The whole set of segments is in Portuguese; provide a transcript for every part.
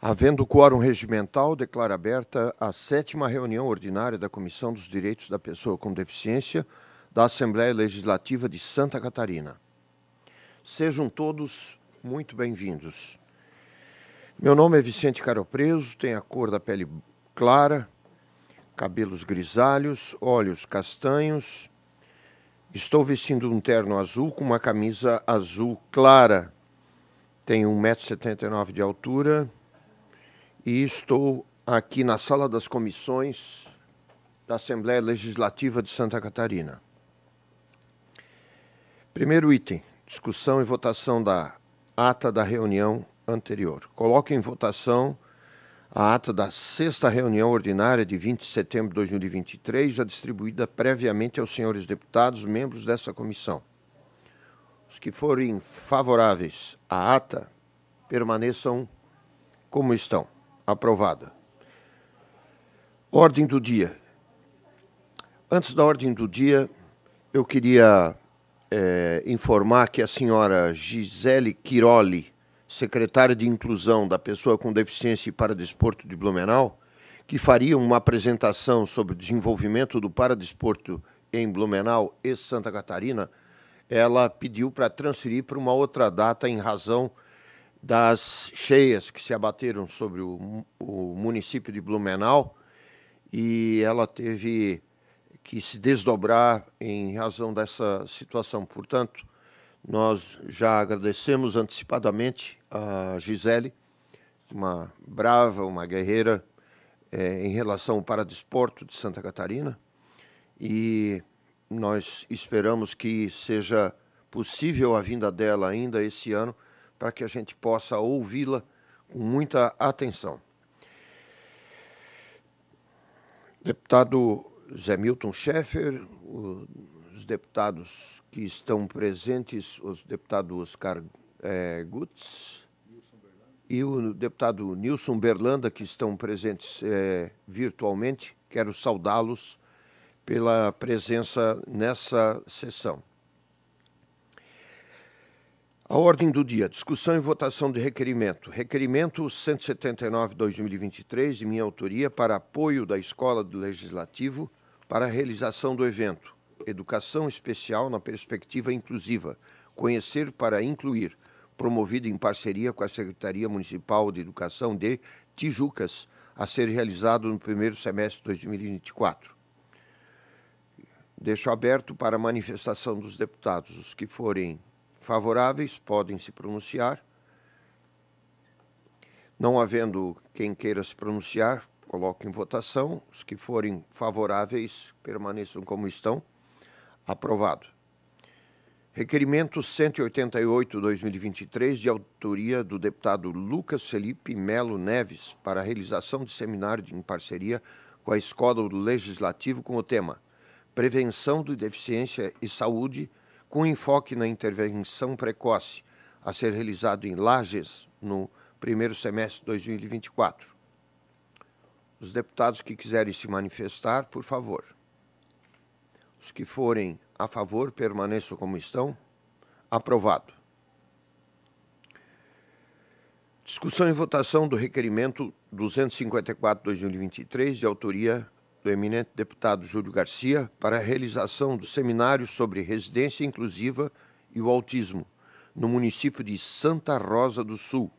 Havendo quórum regimental, declaro aberta a sétima reunião ordinária da Comissão dos Direitos da Pessoa com Deficiência da Assembleia Legislativa de Santa Catarina. Sejam todos muito bem-vindos. Meu nome é Vicente Caropreso, tenho a cor da pele clara, cabelos grisalhos, olhos castanhos. Estou vestindo um terno azul com uma camisa azul clara tenho 1,79m de altura e estou aqui na sala das comissões da Assembleia Legislativa de Santa Catarina. Primeiro item: discussão e votação da ata da reunião anterior. Coloque em votação a ata da sexta reunião ordinária de 20 de setembro de 2023, já distribuída previamente aos senhores deputados, membros dessa comissão. Os que forem favoráveis à ata permaneçam como estão. Aprovada. Ordem do dia. Antes da ordem do dia, eu queria é, informar que a senhora Gisele Quiroli, secretária de Inclusão da Pessoa com Deficiência e Paradesporto de Blumenau, que faria uma apresentação sobre o desenvolvimento do paradesporto em Blumenau e Santa Catarina, ela pediu para transferir para uma outra data em razão das cheias que se abateram sobre o, o, município de Blumenau e ela teve que se desdobrar em razão dessa situação. Portanto, nós já agradecemos antecipadamente a Gisele, uma brava, uma guerreira é, em relação ao Paradesporto de Santa Catarina e nós esperamos que seja possível a vinda dela ainda esse ano, para que a gente possa ouvi-la com muita atenção. Deputado Zé Milton Schaeffer, os deputados que estão presentes, os deputados Oscar é, eh, Gutz e o deputado Nilson Berlanda, que estão presentes é, virtualmente, quero saudá-los pela presença nessa sessão. A ordem do dia: discussão e votação de requerimento. Requerimento 179-2023, de minha autoria, para apoio da Escola do Legislativo para a realização do evento Educação Especial na Perspectiva Inclusiva Conhecer para Incluir, promovido em parceria com a Secretaria Municipal de Educação de Tijucas, a ser realizado no primeiro semestre de 2024. Deixo aberto para a manifestação dos deputados. Os que forem favoráveis podem se pronunciar. Não havendo quem queira se pronunciar, coloco em votação. Os que forem favoráveis permaneçam como estão. Aprovado. Requerimento 188-2023, de autoria do deputado Lucas Felipe Melo Neves, para a realização de seminário em parceria com a Escola do Legislativo com o tema Prevenção do Deficiência e Saúde, com enfoque na intervenção precoce, a ser realizado em Lages no primeiro semestre de 2024. Os deputados que quiserem se manifestar, por favor. Os que forem a favor, permaneçam como estão. Aprovado. Discussão e votação do requerimento 254-2023, de autoria do eminente deputado Júlio Garcia para a realização do seminário sobre residência inclusiva e o autismo, no município de Santa Rosa do Sul.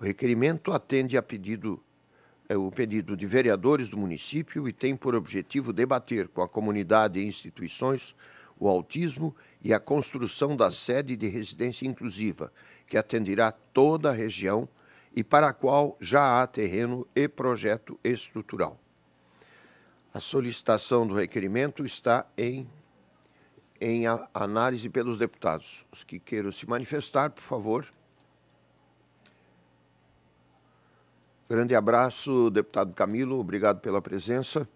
O requerimento atende a pedido é, o pedido de vereadores do município e tem por objetivo debater com a comunidade e instituições o autismo e a construção da sede de residência inclusiva, que atenderá toda a região e para a qual já há terreno e projeto estrutural. A solicitação do requerimento está em, em análise pelos deputados. Os que queiram se manifestar, por favor. Grande abraço, deputado Camilo, obrigado pela presença.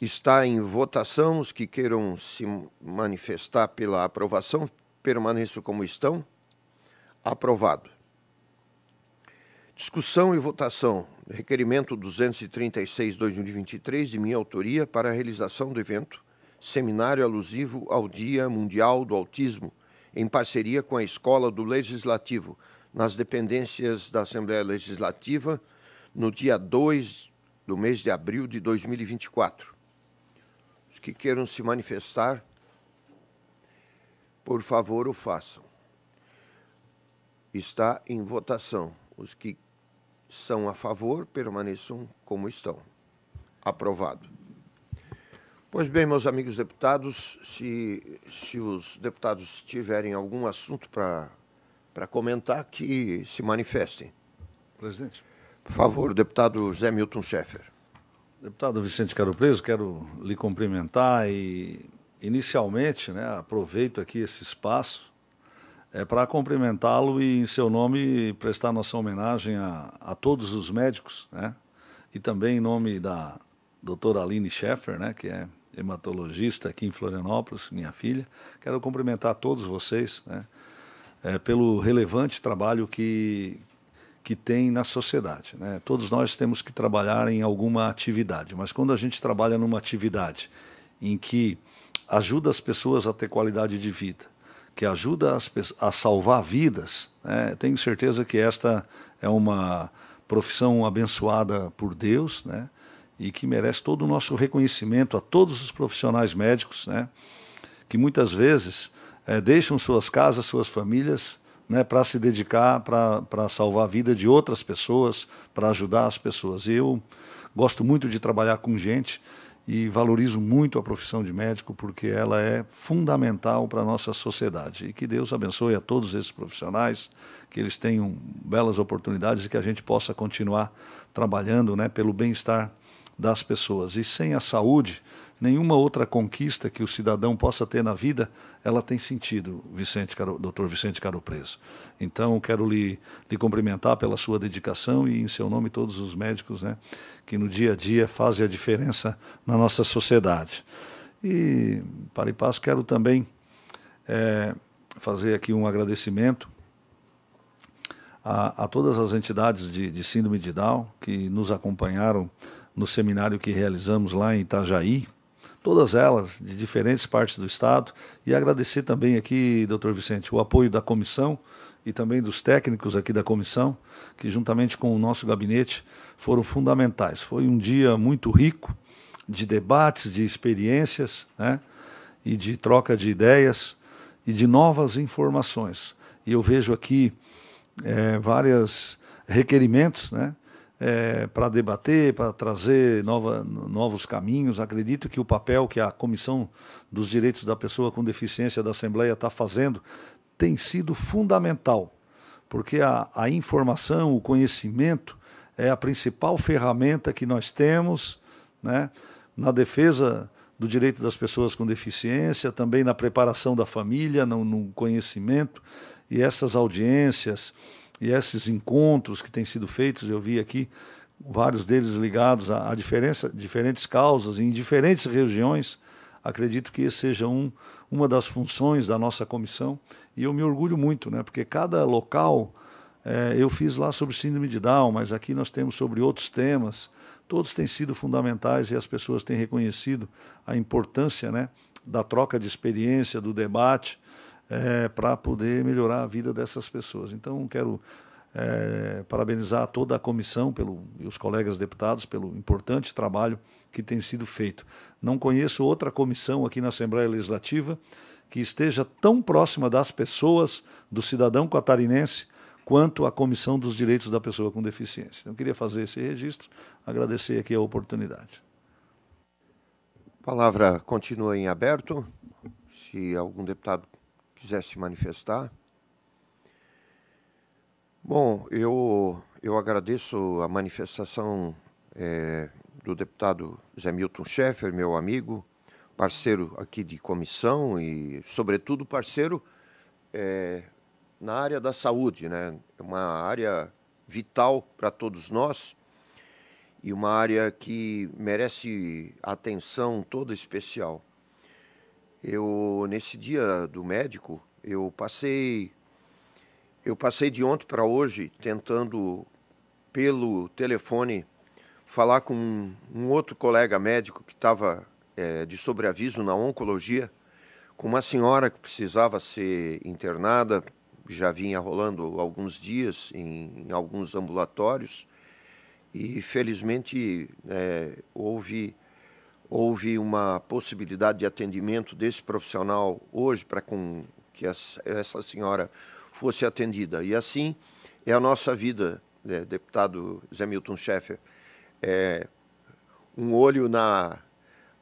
Está em votação os que queiram se manifestar pela aprovação, permaneçam como estão. Aprovado. Discussão e votação. Requerimento 236-2023, de minha autoria, para a realização do evento Seminário Alusivo ao Dia Mundial do Autismo, em parceria com a Escola do Legislativo, nas dependências da Assembleia Legislativa, no dia 2 do mês de abril de 2024. Os que queiram se manifestar, por favor, o façam. Está em votação. Os que são a favor, permaneçam como estão. Aprovado. Pois bem, meus amigos deputados, se, se os deputados tiverem algum assunto para comentar, que se manifestem. Presidente. Por favor, deputado José Milton Schaeffer. Deputado Vicente Caro Preso, quero lhe cumprimentar e, inicialmente, né, aproveito aqui esse espaço é para cumprimentá-lo e, em seu nome, prestar nossa homenagem a, a todos os médicos, né? E também em nome da doutora Aline Scheffer, né? Que é hematologista aqui em Florianópolis, minha filha. Quero cumprimentar todos vocês, né? É, pelo relevante trabalho que, que tem na sociedade. Né? Todos nós temos que trabalhar em alguma atividade, mas quando a gente trabalha numa atividade em que ajuda as pessoas a ter qualidade de vida, que ajuda as, a salvar vidas, né? tenho certeza que esta é uma profissão abençoada por Deus, né? E que merece todo o nosso reconhecimento a todos os profissionais médicos, né? Que muitas vezes é, deixam suas casas, suas famílias, né? Para se dedicar, para salvar a vida de outras pessoas, para ajudar as pessoas. eu gosto muito de trabalhar com gente e valorizo muito a profissão de médico porque ela é fundamental para a nossa sociedade. E que Deus abençoe a todos esses profissionais, que eles tenham belas oportunidades e que a gente possa continuar trabalhando né, pelo bem-estar das pessoas. E sem a saúde, nenhuma outra conquista que o cidadão possa ter na vida, ela tem sentido, Vicente Caro, Dr. Vicente Caro Preso. Então, quero lhe, lhe cumprimentar pela sua dedicação e, em seu nome, todos os médicos né, que no dia a dia fazem a diferença na nossa sociedade. E, para e passo, quero também é, fazer aqui um agradecimento a, a todas as entidades de, de síndrome de Down que nos acompanharam no seminário que realizamos lá em Itajaí, todas elas de diferentes partes do Estado. E agradecer também aqui, doutor Vicente, o apoio da comissão e também dos técnicos aqui da comissão, que juntamente com o nosso gabinete foram fundamentais. Foi um dia muito rico de debates, de experiências, né? e de troca de ideias e de novas informações. E eu vejo aqui é, eh, vários requerimentos, né? é, para debater, para trazer nova, novos caminhos. Acredito que o papel que a Comissão dos Direitos da Pessoa com Deficiência da Assembleia está fazendo tem sido fundamental, porque a, a informação, o conhecimento é a principal ferramenta que nós temos né, na defesa do direito das pessoas com deficiência, também na preparação da família, no, no conhecimento. E essas audiências, e esses encontros que têm sido feitos, eu vi aqui vários deles ligados a, a diferentes causas em diferentes regiões, acredito que esse seja um, uma das funções da nossa comissão e eu me orgulho muito, né? porque cada local é, eu fiz lá sobre síndrome de Down, mas aqui nós temos sobre outros temas, todos têm sido fundamentais e as pessoas têm reconhecido a importância né, da troca de experiência, do debate, é, para poder melhorar a vida dessas pessoas. Então, quero é, parabenizar toda a comissão pelo, e os colegas deputados pelo importante trabalho que tem sido feito. Não conheço outra comissão aqui na Assembleia Legislativa que esteja tão próxima das pessoas, do cidadão catarinense, quanto a Comissão dos Direitos da Pessoa com Deficiência. Então, eu queria fazer esse registro, agradecer aqui a oportunidade. A palavra continua em aberto. Se algum deputado quiser se manifestar. Bom, eu, eu agradeço a manifestação é, do deputado Zé Milton Schaeffer, meu amigo, parceiro aqui de comissão e, sobretudo, parceiro é, na área da saúde, né? É uma área vital para todos nós e uma área que merece atenção toda especial. Eu nesse dia do médico, eu passei eu passei de ontem para hoje tentando pelo telefone falar com um, um outro colega médico que estava é, de sobreaviso na oncologia, com uma senhora que precisava ser internada, já vinha rolando alguns dias em, em alguns ambulatórios e felizmente é, houve houve uma possibilidade de atendimento desse profissional hoje para com que essa senhora fosse atendida. E assim é a nossa vida, né, deputado Zé Milton Schaeffer. É, um olho na,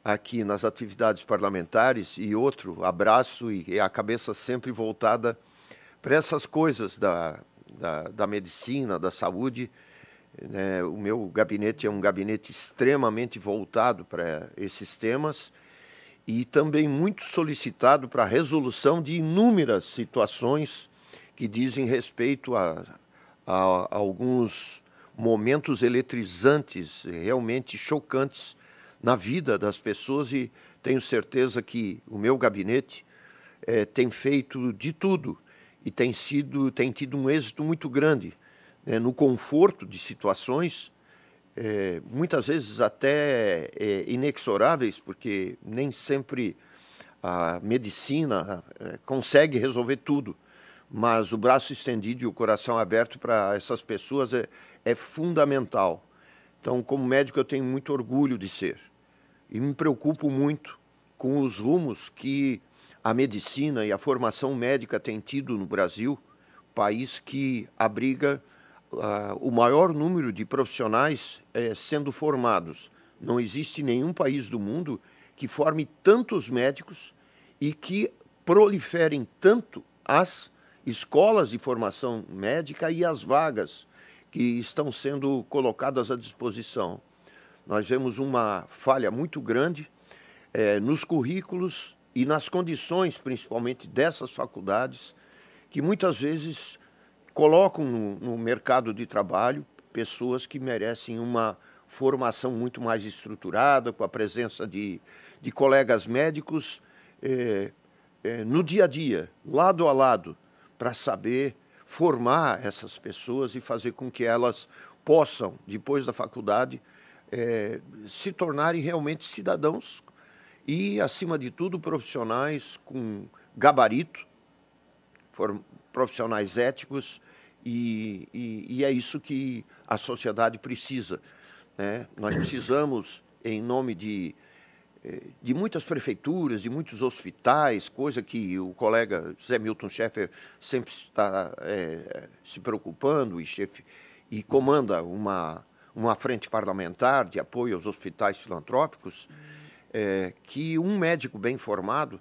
aqui nas atividades parlamentares e outro abraço e, e a cabeça sempre voltada para essas coisas da, da, da medicina, da saúde, né, o meu gabinete é um gabinete extremamente voltado para esses temas e também muito solicitado para a resolução de inúmeras situações que dizem respeito a, a, a alguns momentos eletrizantes, realmente chocantes na vida das pessoas e tenho certeza que o meu gabinete é, tem feito de tudo e tem sido tem tido um êxito muito grande é, no conforto de situações, é, muitas vezes até é, inexoráveis, porque nem sempre a medicina é, consegue resolver tudo, mas o braço estendido e o coração aberto para essas pessoas é, é fundamental. Então, como médico, eu tenho muito orgulho de ser e me preocupo muito com os rumos que a medicina e a formação médica têm tido no Brasil, país que abriga uh, o maior número de profissionais eh, sendo formados. Não existe nenhum país do mundo que forme tantos médicos e que proliferem tanto as escolas de formação médica e as vagas que estão sendo colocadas à disposição. Nós vemos uma falha muito grande eh, nos currículos e nas condições, principalmente dessas faculdades, que muitas vezes colocam no, no mercado de trabalho pessoas que merecem uma formação muito mais estruturada, com a presença de, de colegas médicos é, é, no dia a dia, lado a lado, para saber formar essas pessoas e fazer com que elas possam, depois da faculdade, é, se tornarem realmente cidadãos e, acima de tudo, profissionais com gabarito, profissionais éticos e, e, e é isso que a sociedade precisa. Né? Nós precisamos, em nome de, eh, de muitas prefeituras, de muitos hospitais, coisa que o colega Zé Milton Schaeffer sempre está é, se preocupando e, chefe, e comanda uma, uma frente parlamentar de apoio aos hospitais filantrópicos, é, que um médico bem formado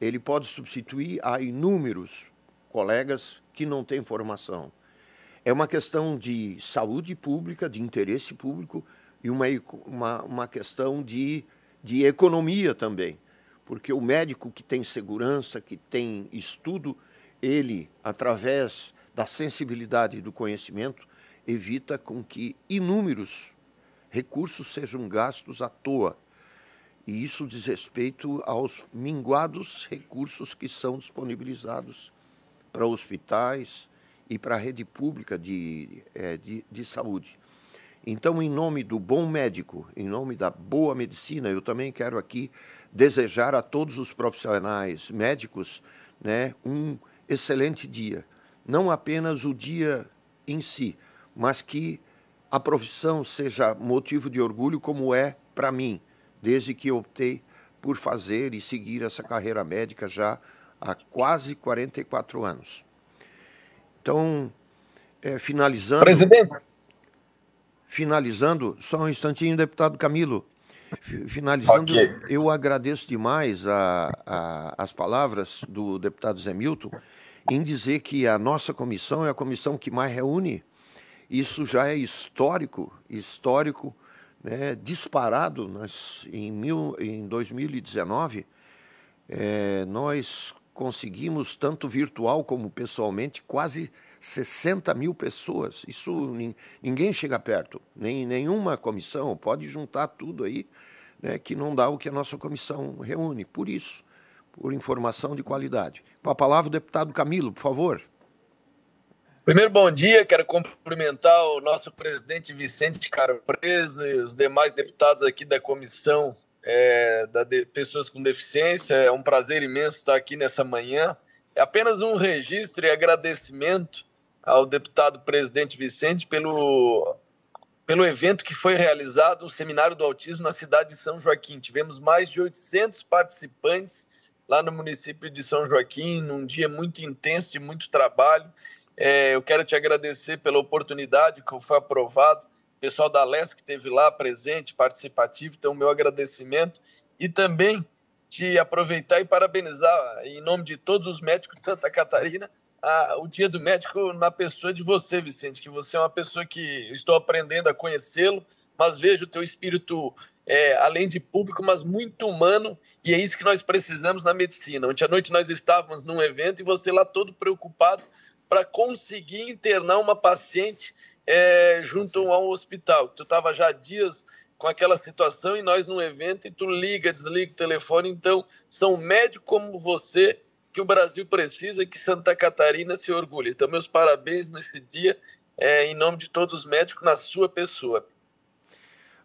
ele pode substituir a inúmeros colegas que não têm formação. É uma questão de saúde pública, de interesse público e uma, uma, uma questão de, de economia também. Porque o médico que tem segurança, que tem estudo, ele, através da sensibilidade e do conhecimento, evita com que inúmeros recursos sejam gastos à toa. E isso diz respeito aos minguados recursos que são disponibilizados para hospitais e para a rede pública de, é, de, de saúde. Então, em nome do bom médico, em nome da boa medicina, eu também quero aqui desejar a todos os profissionais médicos né, um excelente dia. Não apenas o dia em si, mas que a profissão seja motivo de orgulho, como é para mim, desde que optei por fazer e seguir essa carreira médica já há quase 44 anos. Então, é, finalizando. Presidente. Finalizando, só um instantinho, deputado Camilo. Finalizando, okay. eu agradeço demais a, a, as palavras do deputado Zé Milton em dizer que a nossa comissão é a comissão que mais reúne. Isso já é histórico, histórico, né, disparado. Nós, em, mil, em 2019, é, nós conseguimos, tanto virtual como pessoalmente, quase 60 mil pessoas. Isso ninguém chega perto, nem nenhuma comissão. Pode juntar tudo aí, né, que não dá o que a nossa comissão reúne. Por isso, por informação de qualidade. Com a palavra, o deputado Camilo, por favor. Primeiro, bom dia. Quero cumprimentar o nosso presidente Vicente Carpreso e os demais deputados aqui da comissão é, da de, pessoas com deficiência. É um prazer imenso estar aqui nessa manhã. É apenas um registro e agradecimento ao deputado presidente Vicente pelo, pelo evento que foi realizado, o Seminário do Autismo, na cidade de São Joaquim. Tivemos mais de 800 participantes lá no município de São Joaquim, num dia muito intenso, de muito trabalho. É, eu quero te agradecer pela oportunidade que foi aprovado pessoal da LESC que esteve lá presente, participativo, então meu agradecimento e também de aproveitar e parabenizar em nome de todos os médicos de Santa Catarina a, o Dia do Médico na pessoa de você, Vicente, que você é uma pessoa que estou aprendendo a conhecê-lo, mas vejo o teu espírito é, além de público, mas muito humano, e é isso que nós precisamos na medicina. Ontem à noite nós estávamos num evento e você lá todo preocupado para conseguir internar uma paciente é, junto a um hospital. Tu estava já dias com aquela situação e nós num evento e tu liga, desliga o telefone. Então, são médicos como você que o Brasil precisa e que Santa Catarina se orgulha. Então, meus parabéns nesse dia, é, em nome de todos os médicos, na sua pessoa.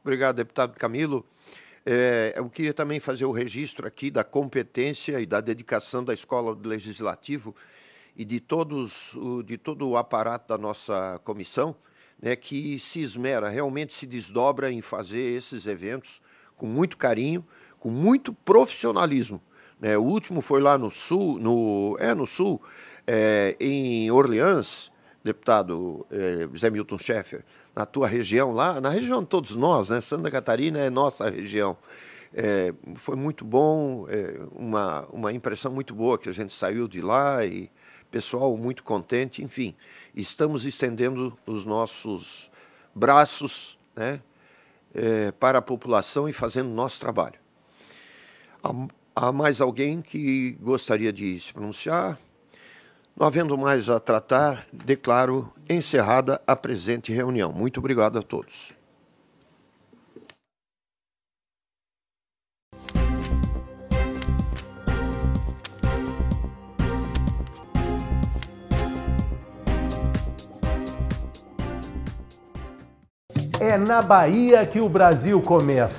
Obrigado, deputado Camilo. É, eu queria também fazer o registro aqui da competência e da dedicação da Escola do Legislativo e de, todos, de todo o aparato da nossa comissão, né, que se esmera, realmente se desdobra em fazer esses eventos com muito carinho, com muito profissionalismo. Né? O último foi lá no Sul, no, é no Sul, é, em Orleans, deputado é, José Milton Schaeffer, na tua região lá, na região de todos nós, né? Santa Catarina é nossa região. É, foi muito bom, é, uma, uma impressão muito boa que a gente saiu de lá e pessoal muito contente, enfim, estamos estendendo os nossos braços né, é, para a população e fazendo nosso trabalho. Há, há mais alguém que gostaria de se pronunciar? Não havendo mais a tratar, declaro encerrada a presente reunião. Muito obrigado a todos. É na Bahia que o Brasil começa.